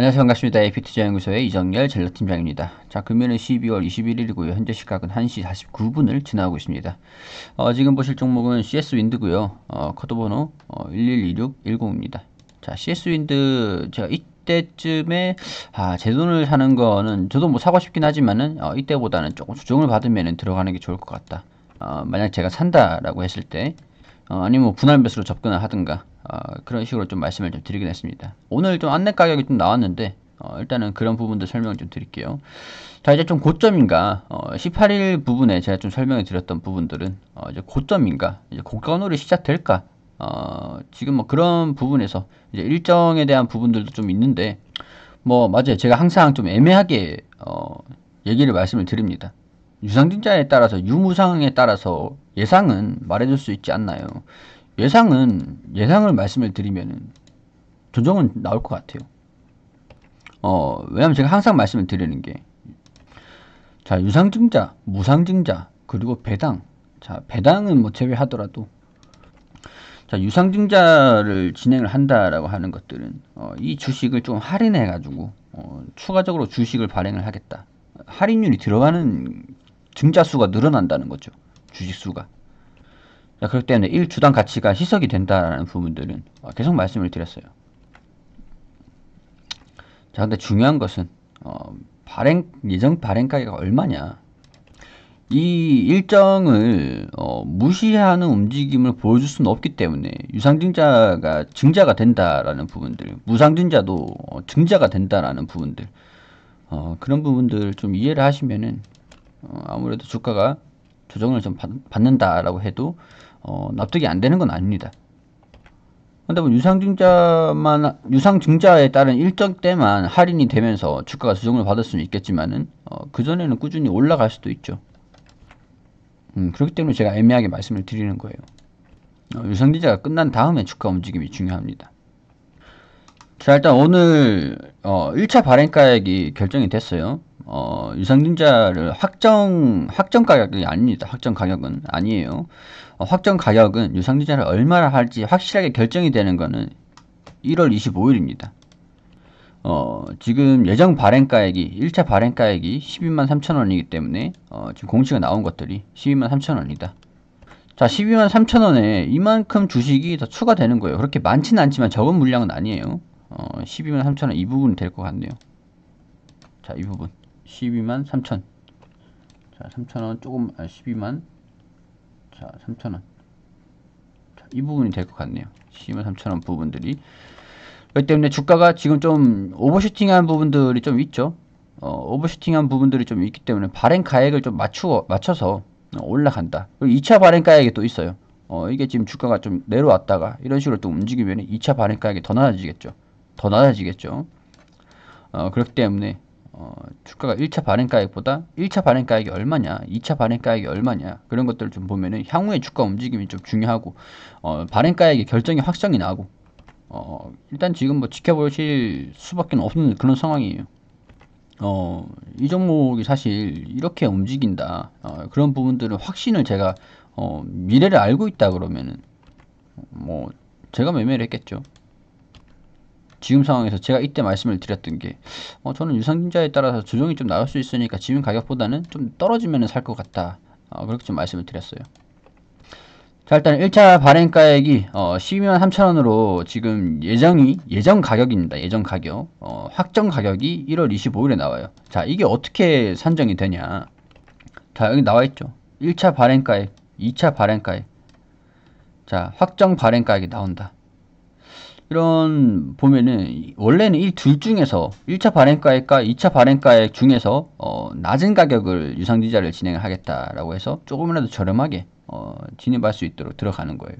안녕하세요 반갑습니다. 에피투자연구소의 이정열 젤라팀장입니다. 자 금요일은 12월 21일이고요. 현재 시각은 1시 49분을 지나고 있습니다. 어, 지금 보실 종목은 CS윈드고요. 어, 코드번호 어, 112610입니다. 자 CS윈드 제가 이때쯤에 아, 제 돈을 사는 거는 저도 뭐 사고 싶긴 하지만은 어, 이때보다는 조금 조정을 받으면 들어가는 게 좋을 것 같다. 어, 만약 제가 산다라고 했을 때 어, 아니면 뭐 분할 매수로 접근을 하든가 어, 그런 식으로 좀 말씀을 좀 드리긴 했습니다. 오늘 좀 안내 가격이 좀 나왔는데 어, 일단은 그런 부분도 설명 을좀 드릴게요. 자 이제 좀 고점인가 어, 18일 부분에 제가 좀 설명해 드렸던 부분들은 어, 이제 고점인가 이제 고가놀이 시작될까 어, 지금 뭐 그런 부분에서 이제 일정에 대한 부분들도 좀 있는데 뭐 맞아요 제가 항상 좀 애매하게 어, 얘기를 말씀을 드립니다. 유상증자에 따라서 유무상에 따라서 예상은 말해줄 수 있지 않나요? 예상은 예상을 말씀을 드리면은 조정은 나올 것 같아요. 어 왜냐면 하 제가 항상 말씀을 드리는 게자 유상증자, 무상증자 그리고 배당 자 배당은 뭐 제외하더라도 자 유상증자를 진행을 한다라고 하는 것들은 어, 이 주식을 좀 할인해 가지고 어, 추가적으로 주식을 발행을 하겠다 할인율이 들어가는 증자 수가 늘어난다는 거죠 주식 수가 그렇기 때문에 1주당 가치가 희석이 된다는 부분들은 어, 계속 말씀을 드렸어요. 자, 근데 중요한 것은 어, 발행 예정 발행가격이 얼마냐 이 일정을 어, 무시하는 움직임을 보여줄 수는 없기 때문에 유상증자가 증자가 된다라는 부분들 무상증자도 어, 증자가 된다라는 부분들 어, 그런 부분들 좀 이해를 하시면은 어, 아무래도 주가가 조정을 좀 받, 받는다라고 해도 어, 납득이 안 되는 건 아닙니다. 그러다 유상증자만 유상증자에 따른 일정 때만 할인이 되면서 주가가 조정을 받을 수는 있겠지만은 어, 그 전에는 꾸준히 올라갈 수도 있죠. 음, 그렇기 때문에 제가 애매하게 말씀을 드리는 거예요. 어, 유상증자가 끝난 다음에 주가 움직임이 중요합니다. 자 일단 오늘 어, 1차 발행가액이 결정이 됐어요. 어, 유상증자를 확정 확정 가격이 아닙니다. 확정 가격은 아니에요. 어, 확정 가격은 유상증자를 얼마나 할지 확실하게 결정이 되는 거는 1월 25일입니다. 어, 지금 예정 발행가액이 1차 발행가액이 12만 3천 원이기 때문에 어, 지금 공시가 나온 것들이 12만 3천 원이다. 자, 12만 3천 원에 이만큼 주식이 더 추가되는 거예요. 그렇게 많지는 않지만 적은 물량은 아니에요. 어, 12만 3천 원 이 부분이 될 것 같네요. 자, 이 부분. 12만 3천 자 3천원 조금 아 12만 자 3천원 이 부분이 될 것 같네요 12만 3천원 부분들이 그렇기 때문에 주가가 지금 좀 오버슈팅한 부분들이 좀 있죠 어, 오버슈팅한 부분들이 좀 있기 때문에 발행 가액을 좀 맞추어, 맞춰서 올라간다 그리고 2차 발행 가액이 또 있어요 어, 이게 지금 주가가 좀 내려왔다가 이런 식으로 또 움직이면 2차 발행 가액이 더 낮아지겠죠 더 낮아지겠죠 어, 그렇기 때문에 어, 주가가 1차 발행가액보다 1차 발행가액이 얼마냐, 2차 발행가액이 얼마냐 그런 것들을 좀 보면은 향후에 주가 움직임이 좀 중요하고 어, 발행가액의 결정이 확정이 나고 어, 일단 지금 뭐 지켜보실 수밖에 없는 그런 상황이에요. 어, 이 종목이 사실 이렇게 움직인다 어, 그런 부분들은 확신을 제가 어, 미래를 알고 있다 그러면은 뭐 제가 매매를 했겠죠. 지금 상황에서 제가 이때 말씀을 드렸던 게 어, 저는 유상증자에 따라서 조정이 좀 나올 수 있으니까 지금 가격보다는 좀 떨어지면 살 것 같다. 어, 그렇게 좀 말씀을 드렸어요. 자 일단 1차 발행가액이 어, 12만 3천원으로 지금 예정이 예정 가격입니다. 예정 가격 어, 확정 가격이 1월 25일에 나와요. 자 이게 어떻게 산정이 되냐 자 여기 나와있죠. 1차 발행가액, 2차 발행가액 자 확정 발행가액이 나온다. 이런 보면은 원래는 이 둘 중에서 1차 발행가액과 2차 발행가액 중에서 어 낮은 가격을 유상증자를 진행 하겠다라고 해서 조금이라도 저렴하게 어 진입할 수 있도록 들어가는 거예요.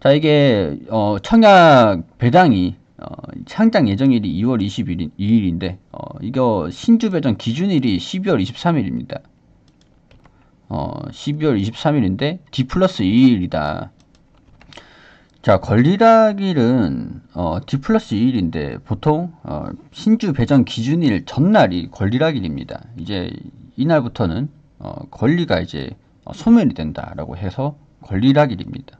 자 이게 어 청약 배당이 어, 창당 예정일이 2월 22일인데 어, 이거 신주 배정 기준일이 12월 23일입니다. 어, 12월 23일인데 D 플러스 2일이다. 자, 권리락일은 어, D 플러스 2일인데 보통 어, 신주 배정 기준일 전날이 권리락일입니다. 이제 이날부터는 어, 권리가 이제 어, 소멸이 된다라고 해서 권리락일입니다.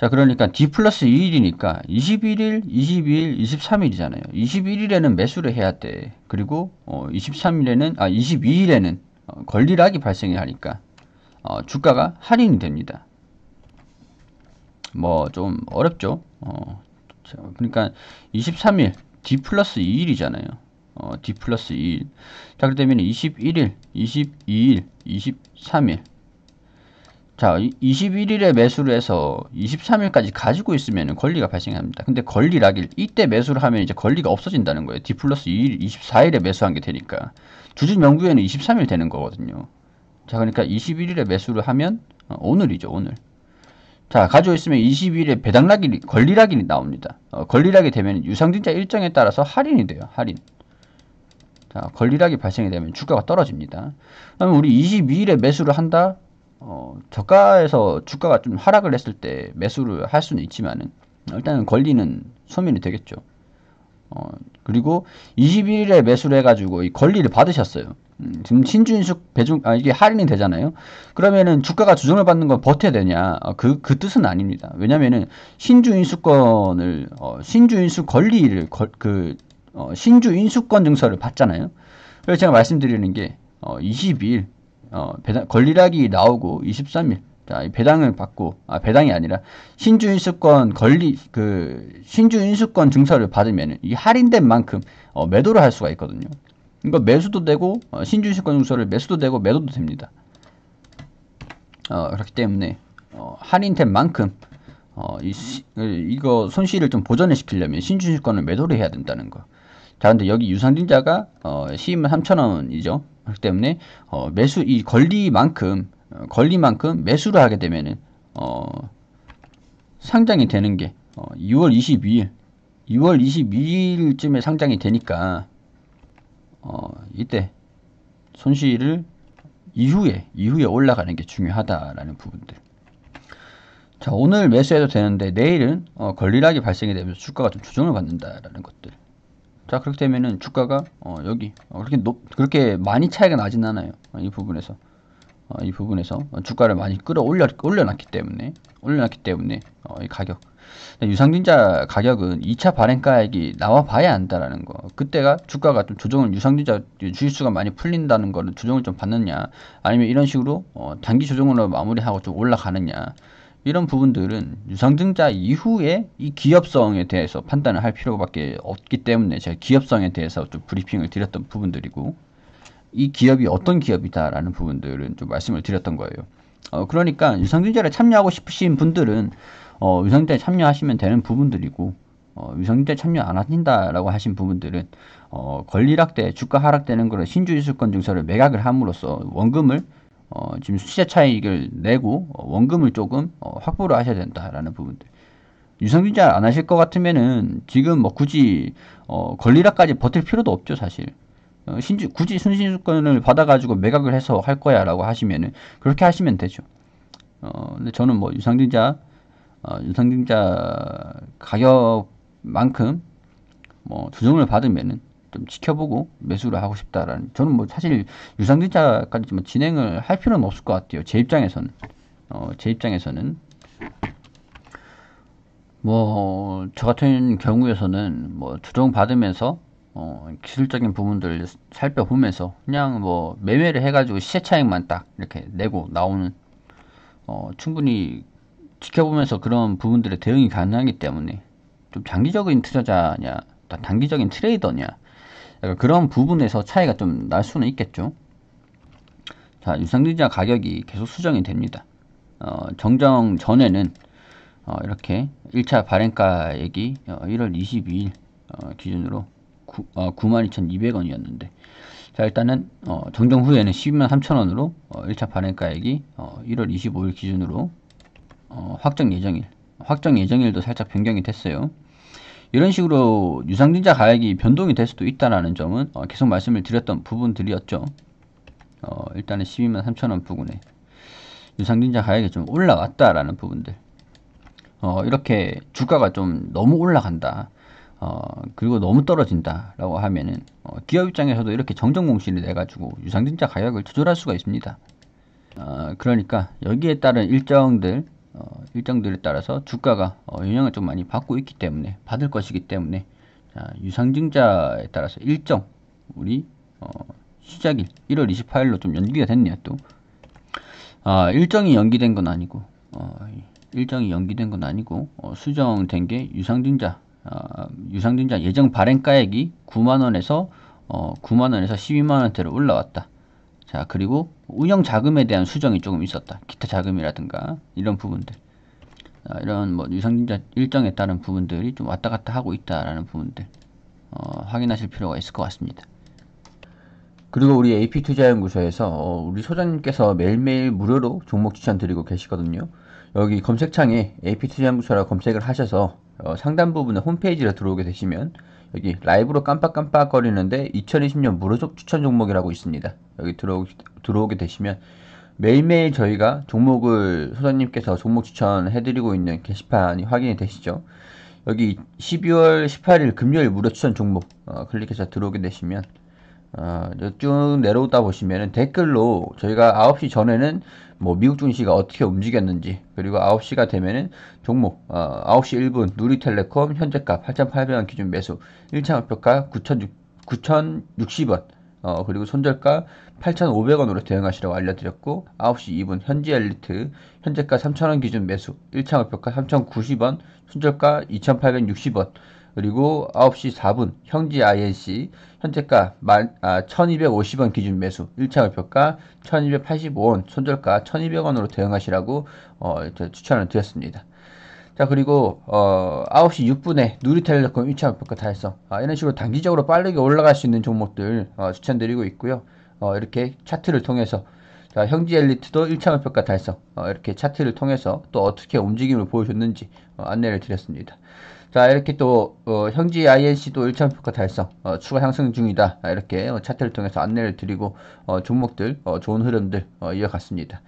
자, 그러니까 D 플러스 2일이니까 21일, 22일, 23일이잖아요. 21일에는 매수를 해야 돼. 그리고 어, 23일에는, 아, 22일에는 권리락이 어, 발생하니까 어, 주가가 할인이 됩니다. 뭐좀 어렵죠. 어, 그러니까 23일 D 플러스 2일이잖아요. 어, D 플러스 2일. 자, 그렇다면 21일, 22일, 23일. 자, 21일에 매수를 해서 23일까지 가지고 있으면 권리가 발생합니다. 근데 권리라길, 이때 매수를 하면 이제 권리가 없어진다는 거예요. D 플러스 2일, 24일에 매수한 게 되니까. 주주 명부에는 23일 되는 거거든요. 자, 그러니까 21일에 매수를 하면, 어, 오늘이죠, 오늘. 자, 가지고 있으면 22일에 배당락이, 권리락이 나옵니다. 어, 권리락이 되면 유상증자 일정에 따라서 할인이 돼요. 할인. 자, 권리락이 발생이 되면 주가가 떨어집니다. 그럼 우리 22일에 매수를 한다? 어, 저가에서 주가가 좀 하락을 했을 때 매수를 할 수는 있지만은 일단은 권리는 소멸이 되겠죠. 어, 그리고 21일에 매수를 해가지고 이 권리를 받으셨어요. 음, 지금 신주인숙 배중 아 이게 할인이 되잖아요. 그러면은 주가가 조정을 받는 건 버텨야 되냐? 그그 어, 그 뜻은 아닙니다. 왜냐면은 신주인수권을 어, 신주인수 권리를 거, 그 어, 신주인수권 증서를 받잖아요. 그래서 제가 말씀드리는 게 어, 22일 어, 배당, 권리락이 나오고 23일 자, 배당을 받고 아 배당이 아니라 신주 인수권 권리 그 신주 인수권 증서를 받으면 이 할인된 만큼 어, 매도를 할 수가 있거든요. 그러 매수도 되고 어, 신주 인수권 증서를 매수도 되고 매도도 됩니다. 어, 그렇기 때문에 어, 할인된 만큼 어, 이, 그 이거 손실을 좀 보전을 시키려면 신주 인수권을 매도를 해야 된다는 거. 자, 근데 여기 유상증자가 어, 시임은 3,000원이죠. 그렇기 때문에 어, 매수 이 권리만큼 걸리 어, 만큼 매수를 하게 되면은 어, 상장이 되는 게 어, 6월 22일 6월 22일쯤에 상장이 되니까 어, 이때 손실을 이후에 이후에 올라가는 게 중요하다라는 부분들. 자 오늘 매수해도 되는데 내일은 어, 걸리락이 발생이 되면서 주가가 좀 조정을 받는다라는 것들. 자 그렇게 되면은 주가가 어, 여기 어, 그렇게 높 그렇게 많이 차이가 나진 않아요 이 부분에서 어, 이 부분에서 주가를 많이 끌어올려 올려놨기 때문에 올려놨기 때문에 어, 이 가격 유상증자 가격은 2차 발행가액이 나와봐야 한다라는 거 그때가 주가가 좀 조정을 유상증자 주식수가 많이 풀린다는 거는 조정을 좀 받느냐 아니면 이런 식으로 어, 단기 조정으로 마무리하고 좀 올라가느냐 이런 부분들은 유상증자 이후에 이 기업성에 대해서 판단을 할 필요밖에 없기 때문에 제가 기업성에 대해서 좀 브리핑을 드렸던 부분들이고 이 기업이 어떤 기업이다라는 부분들은 좀 말씀을 드렸던 거예요. 어, 그러니까 유상증자를 참여하고 싶으신 분들은 어, 유상증자에 참여하시면 되는 부분들이고 어, 유상증자에 참여 안 하신다라고 하신 부분들은 어, 권리락대, 주가 하락되는 그런 신주지수권 증서를 매각을 함으로써 원금을 어, 지금 시세 차익을 내고 어, 원금을 조금 어, 확보를 하셔야 된다라는 부분들. 유상증자 안 하실 것 같으면은 지금 뭐 굳이 어, 권리락까지 버틸 필요도 없죠 사실. 어, 신지, 굳이 순신수건을 받아가지고 매각을 해서 할 거야 라고 하시면은 그렇게 하시면 되죠. 어, 근데 저는 뭐 유상증자, 어, 유상증자 가격만큼 뭐 조정을 받으면은 좀 지켜보고 매수를 하고 싶다라는 저는 뭐 사실 유상증자까지 뭐 진행을 할 필요는 없을 것 같아요. 제 입장에서는. 어, 제 입장에서는. 뭐, 저 같은 경우에서는 뭐 조정 받으면서 어, 기술적인 부분들 살펴보면서 그냥 뭐 매매를 해가지고 시세 차익만 딱 이렇게 내고 나오는 어, 충분히 지켜보면서 그런 부분들의 대응이 가능하기 때문에 좀 장기적인 투자자냐, 단기적인 트레이더냐 그런 부분에서 차이가 좀 날 수는 있겠죠. 자, 유상증자 가격이 계속 수정이 됩니다. 어, 정정 전에는 어, 이렇게 1차 발행가액이 1월 어, 22일 어, 기준으로 어, 92,200원이었는데 자 일단은 어, 정정 후에는 1 2 3 0 0 0원으로 어, 1차 발행가액이 어, 1월 25일 기준으로 어, 확정 예정일 확정 예정일도 살짝 변경이 됐어요 이런 식으로 유상증자 가액이 변동이 될 수도 있다는 점은 어, 계속 말씀을 드렸던 부분들이었죠 어, 일단은 1 2 3 0 0 0원 부근에 유상증자 가액이 좀 올라왔다라는 부분들 어, 이렇게 주가가 좀 너무 올라간다 어, 그리고 너무 떨어진다라고 하면은 어, 기업 입장에서도 이렇게 정정 공시를 내 가지고 유상증자 가격을 조절할 수가 있습니다. 어, 그러니까 여기에 따른 일정들 어, 일정들에 따라서 주가가 어, 영향을 좀 많이 받고 있기 때문에 받을 것이기 때문에 자, 유상증자에 따라서 일정 우리 어, 시작일 1월 28일로 좀 연기가 됐네요 또 아, 일정이 연기된 건 아니고 어, 일정이 연기된 건 아니고 어, 수정된 게 유상증자 어, 유상증자 예정 발행가액이 9만 원에서 어, 9만 원에서 12만 원대로 올라왔다. 자 그리고 운영 자금에 대한 수정이 조금 있었다. 기타 자금이라든가 이런 부분들. 아, 이런 뭐 유상증자 일정에 따른 부분들이 좀 왔다 갔다 하고 있다라는 부분들 어, 확인하실 필요가 있을 것 같습니다. 그리고 우리 AP투자연구소에서 어, 우리 소장님께서 매일매일 무료로 종목 추천드리고 계시거든요. 여기 검색창에 AP 투자연구소라고 검색을 하셔서 어, 상단 부분에 홈페이지로 들어오게 되시면 여기 라이브로 깜빡깜빡 거리는데 2020년 무료 추천 종목이라고 있습니다. 여기 들어오, 들어오게 되시면 매일매일 저희가 종목을 소장님께서 종목 추천해드리고 있는 게시판이 확인이 되시죠. 여기 12월 18일 금요일 무료 추천 종목 어, 클릭해서 들어오게 되시면 어, 쭉 내려오다 보시면 댓글로 저희가 9시 전에는 뭐 미국 증시가 어떻게 움직였는지 그리고 9시가 되면은 종목 어, 9시 1분 누리텔레콤 현재가 8,800원 기준 매수 1차 목표가 9,060원 어, 그리고 손절가 8,500원으로 대응하시라고 알려드렸고 9시 2분 현지 엘리트 현재가 3,000원 기준 매수 1차 목표가 3,090원 손절가 2,860원 그리고 9시 4분 형지 INC 현재가 만, 아, 1250원 기준 매수 1차 발표가 1285원 손절가 1200원으로 대응하시라고 어, 추천을 드렸습니다. 자 그리고 어 9시 6분에 누리텔레콤 1차 목표가 달성 아, 이런 식으로 단기적으로 빠르게 올라갈 수 있는 종목들 어, 추천드리고 있고요. 어, 이렇게 차트를 통해서 자, 형지 엘리트도 1차 목표가 달성. 어, 이렇게 차트를 통해서 또 어떻게 움직임을 보여줬는지 어, 안내를 드렸습니다. 자, 이렇게 또 어, 형지 INC도 1차 목표가 달성. 어, 추가 향상 중이다. 아, 이렇게 어, 차트를 통해서 안내를 드리고 어, 종목들 어, 좋은 흐름들 어, 이어갔습니다.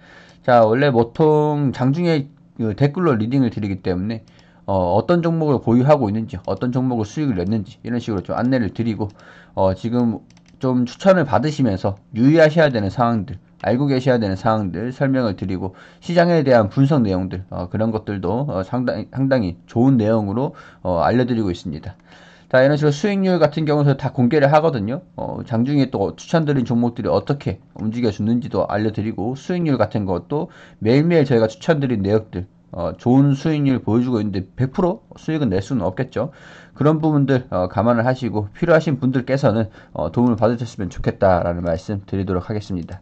자, 원래 보통 장중에 그 댓글로 리딩을 드리기 때문에 어, 어떤 종목을 보유하고 있는지, 어떤 종목을 수익을 냈는지 이런 식으로 좀 안내를 드리고 어, 지금 좀 추천을 받으시면서 유의하셔야 되는 상황들 알고 계셔야 되는 사항들 설명을 드리고 시장에 대한 분석 내용들 어, 그런 것들도 어, 상당히, 상당히 좋은 내용으로 어, 알려드리고 있습니다. 자 이런 식으로 수익률 같은 경우는 다 공개를 하거든요. 어, 장중에 또 추천드린 종목들이 어떻게 움직여주는지도 알려드리고 수익률 같은 것도 매일매일 저희가 추천드린 내역들 어, 좋은 수익률 보여주고 있는데 100% 수익은 낼 수는 없겠죠. 그런 부분들 어, 감안을 하시고 필요하신 분들께서는 어, 도움을 받으셨으면 좋겠다라는 말씀 드리도록 하겠습니다.